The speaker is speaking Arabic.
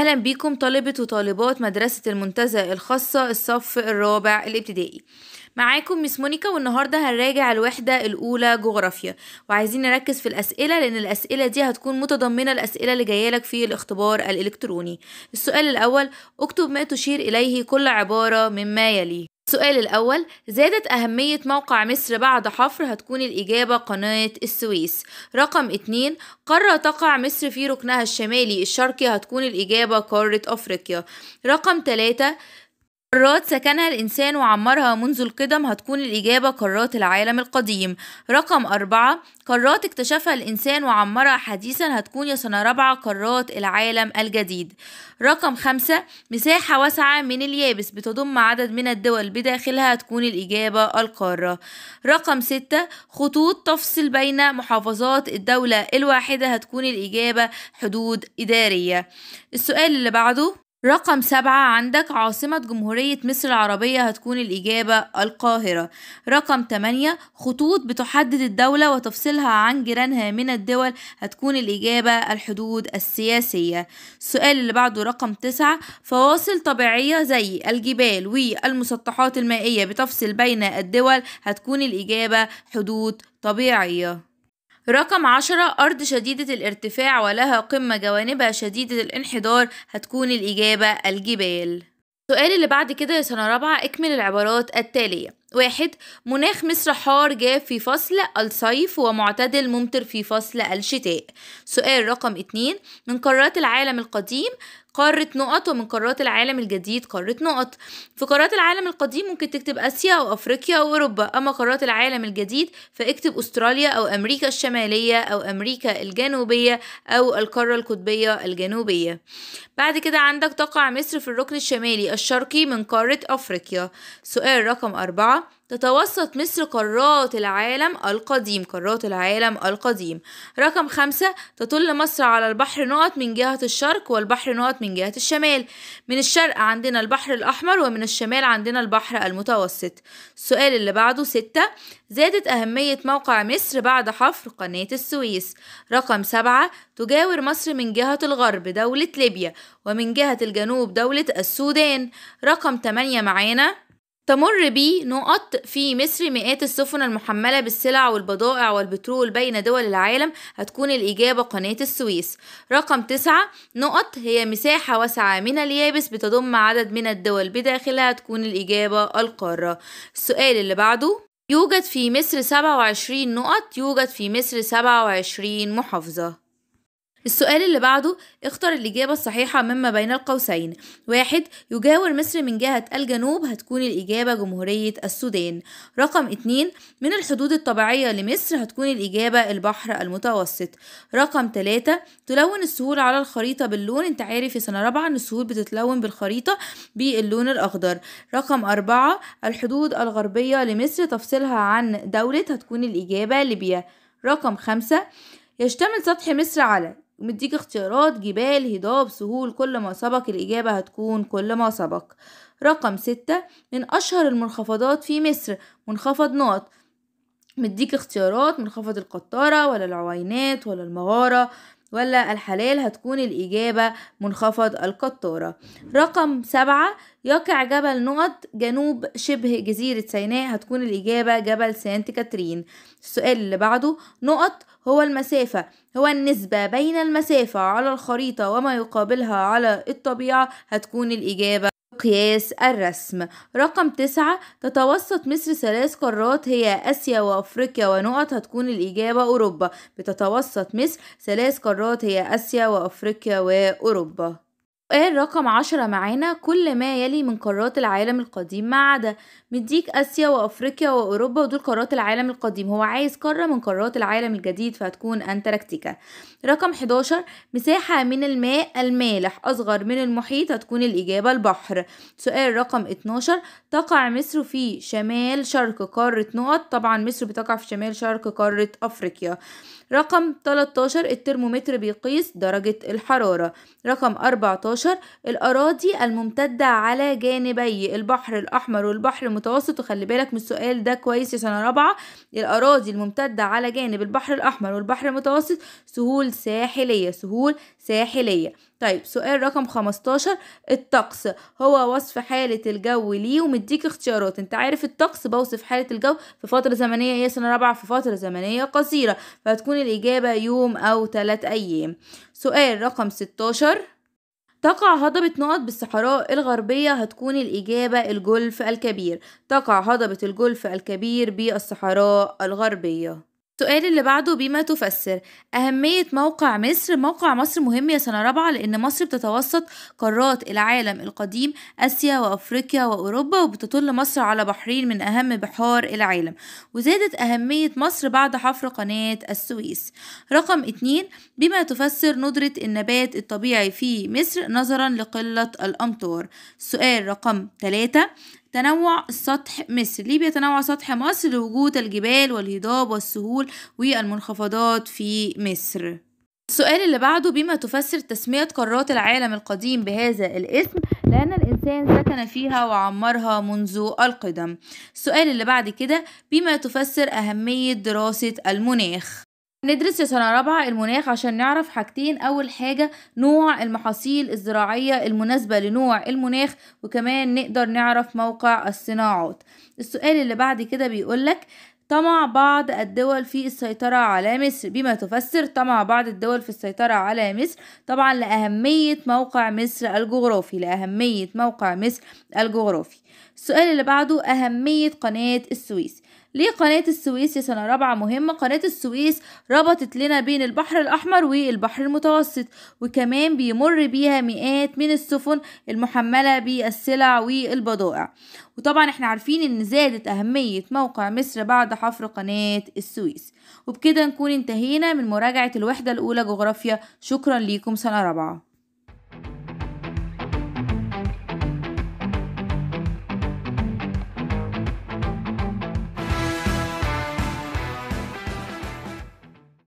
أهلا بيكم طلبة وطالبات مدرسة المنتزه الخاصة الصف الرابع الابتدائي معاكم مس مونيكا والنهاردة هنراجع الوحدة الأولى جغرافيا وعايزين نركز في الأسئلة لأن الأسئلة دي هتكون متضمنة الأسئلة اللي جايالك في الاختبار الإلكتروني السؤال الأول اكتب ما تشير إليه كل عبارة مما يلي السؤال الأول زادت أهمية موقع مصر بعد حفر هتكون الإجابة قناة السويس رقم اتنين قارة تقع مصر في ركنها الشمالي الشرقي هتكون الإجابة قارة أفريقيا رقم 3 قارات سكنها الإنسان وعمرها منذ القدم هتكون الإجابة قارات العالم القديم رقم أربعة قارات اكتشفها الإنسان وعمرها حديثا هتكون يا سنة رابعة قارات العالم الجديد رقم خمسة مساحة واسعة من اليابس بتضم عدد من الدول بداخلها هتكون الإجابة القارة رقم ستة خطوط تفصل بين محافظات الدولة الواحدة هتكون الإجابة حدود إدارية السؤال اللي بعده رقم سبعة عندك عاصمة جمهورية مصر العربية هتكون الإجابة القاهرة رقم تمانية خطوط بتحدد الدولة وتفصلها عن جيرانها من الدول هتكون الإجابة الحدود السياسية السؤال اللي بعده رقم تسعة فواصل طبيعية زي الجبال والمسطحات المائية بتفصل بين الدول هتكون الإجابة حدود طبيعية رقم عشرة أرض شديدة الارتفاع ولها قمة جوانبها شديدة الانحدار هتكون الإجابة الجبال السؤال اللي بعد كده يا سنة رابعة اكمل العبارات التالية واحد مناخ مصر حار جاف في فصل الصيف ومعتدل ممطر في فصل الشتاء سؤال رقم اتنين من قارات العالم القديم قارة نقط ومن قارات العالم الجديد قارة نقط في قارات العالم القديم ممكن تكتب آسيا أو أفريقيا أو أوروبا أما قارات العالم الجديد فاكتب أستراليا أو أمريكا الشمالية أو أمريكا الجنوبية أو القارة القطبية الجنوبية بعد كده عندك تقع مصر في الركن الشمالي الشرقي من قارة أفريقيا سؤال رقم أربعة تتوسط مصر قارات العالم القديم قارات العالم القديم رقم خمسة تطل مصر على البحر نقط من جهة الشرق والبحر نقط من جهة الشمال من الشرق عندنا البحر الأحمر ومن الشمال عندنا البحر المتوسط السؤال اللي بعده ستة زادت أهمية موقع مصر بعد حفر قناة السويس رقم سبعة تجاور مصر من جهة الغرب دولة ليبيا ومن جهة الجنوب دولة السودان رقم تمانية معانا تمر بي نقط في مصر مئات السفن المحملة بالسلع والبضائع والبترول بين دول العالم هتكون الإجابة قناة السويس رقم تسعة نقط هي مساحة واسعة من اليابس بتضم عدد من الدول بداخلها تكون الإجابة القارة السؤال اللي بعده يوجد في مصر 27 نقط يوجد في مصر 27 محافظة السؤال اللي بعده اختر الإجابة الصحيحة مما بين القوسين واحد يجاور مصر من جهة الجنوب هتكون الإجابة جمهورية السودان رقم اتنين من الحدود الطبيعية لمصر هتكون الإجابة البحر المتوسط رقم تلاتة تلون السهول على الخريطة باللون انت عارف في سنة رابعة ان السهول بتتلون بالخريطة باللون الأخضر رقم أربعة الحدود الغربية لمصر تفصيلها عن دولة هتكون الإجابة ليبيا رقم خمسة يشتمل سطح مصر على ومديك اختيارات جبال هضاب سهول كل ما سبق الإجابة هتكون كل ما سبق رقم ستة من أشهر المنخفضات في مصر منخفض نوت مديك اختيارات منخفض القطارة ولا العوينات ولا المغارة ولا الحلال هتكون الإجابة منخفض القطارة رقم سبعة يقع جبل نقط جنوب شبه جزيرة سيناء هتكون الإجابة جبل سانت كاترين السؤال اللي بعده نقط هو المسافة هو النسبة بين المسافة على الخريطة وما يقابلها على الطبيعة هتكون الإجابة مقياس الرسم رقم تسعة تتوسط مصر ثلاث قارات هي آسيا وأفريقيا ونقط هتكون الإجابة أوروبا بتتوسط مصر ثلاث قارات هي آسيا وأفريقيا وأوروبا قال ايه رقم عشرة معانا كل ما يلي من قارات العالم القديم ما عدا مديك آسيا وأفريقيا وأوروبا ودول قارات العالم القديم هو عايز قارة من قارات العالم الجديد فهتكون أنتاركتيكا رقم 11 مساحة من الماء المالح أصغر من المحيط هتكون الإجابة البحر سؤال رقم 12 تقع مصر في شمال شرق قارة نقط طبعا مصر بتقع في شمال شرق قارة أفريقيا رقم 13 الترمومتر بيقيس درجة الحرارة رقم 14 2011 الأراضي الممتدة على جانبي البحر الأحمر والبحر المتوسط وخلي بالك من السؤال ده كويس يا سنة رابعة الأراضي الممتدة على جانب البحر الأحمر والبحر المتوسط سهول ساحلية سهول ساحلية طيب سؤال رقم 15 الطقس هو وصف حالة الجو ليه ومديك اختيارات انت عارف الطقس بوصف حالة الجو في فترة زمنية ايه سنة رابعة في فترة زمنية قصيرة فهتكون الإجابة يوم أو ثلاث أيام سؤال رقم 16 تقع هضبة نقط بالصحراء الغربية هتكون الإجابة الجلف الكبير تقع هضبة الجلف الكبير بالصحراء الغربية السؤال اللي بعده بما تفسر أهمية موقع مصر موقع مصر مهم يا سنة رابعة لأن مصر بتتوسط قارات العالم القديم آسيا وأفريقيا وأوروبا وبتطل مصر على بحرين من أهم بحار العالم وزادت أهمية مصر بعد حفر قناة السويس رقم اتنين بما تفسر ندرة النبات الطبيعي في مصر نظرا لقلة الأمطار سؤال رقم تلاتة تنوع السطح مصر ليه بيتنوع سطح مصر لوجود الجبال والهضاب والسهول والمنخفضات في مصر السؤال اللي بعده بما تفسر تسمية قارات العالم القديم بهذا الاسم لأن الإنسان سكن فيها وعمرها منذ القدم السؤال اللي بعد كده بما تفسر أهمية دراسة المناخ ندرس يا سنة رابعة المناخ عشان نعرف حاجتين أول حاجة نوع المحاصيل الزراعية المناسبة لنوع المناخ وكمان نقدر نعرف موقع الصناعات السؤال اللي بعد كده بيقولك طمع بعض الدول في السيطرة على مصر بما تفسر طمع بعض الدول في السيطرة على مصر طبعا لأهمية موقع مصر الجغرافي لأهمية موقع مصر الجغرافي السؤال اللي بعده أهمية قناة السويس ليه قناة السويس يا سنة رابعة مهمة قناة السويس ربطت لنا بين البحر الأحمر والبحر المتوسط وكمان بيمر بيها مئات من السفن المحملة بالسلع والبضائع وطبعا احنا عارفين ان زادت أهمية موقع مصر بعد حفر قناة السويس وبكده نكون انتهينا من مراجعة الوحدة الأولى جغرافيا شكرا ليكم سنة رابعة